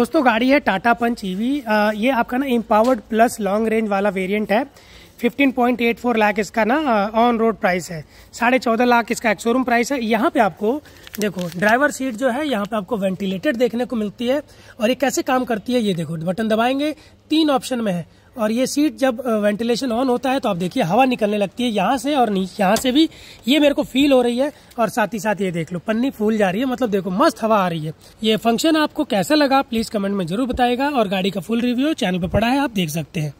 दोस्तों गाड़ी है टाटा पंच ईवी ये आपका ना इम्पावर्ड प्लस लॉन्ग रेंज वाला वेरिएंट है 15.84 लाख इसका ना ऑन रोड प्राइस है साढ़े चौदह लाख इसका एक शोरूम प्राइस है यहाँ पे आपको देखो ड्राइवर सीट जो है यहाँ पे आपको वेंटिलेटेड देखने को मिलती है और ये कैसे काम करती है ये देखो बटन दबाएंगे तीन ऑप्शन में है और ये सीट जब वेंटिलेशन ऑन होता है तो आप देखिए हवा निकलने लगती है यहाँ से और नीचे यहाँ से भी ये मेरे को फील हो रही है और साथ ही साथ ये देख लो पन्नी फूल जा रही है मतलब देखो मस्त हवा आ रही है ये फंक्शन आपको कैसा लगा प्लीज कमेंट में जरूर बताएगा और गाड़ी का फुल रिव्यू चैनल पर पड़ा है आप देख सकते हैं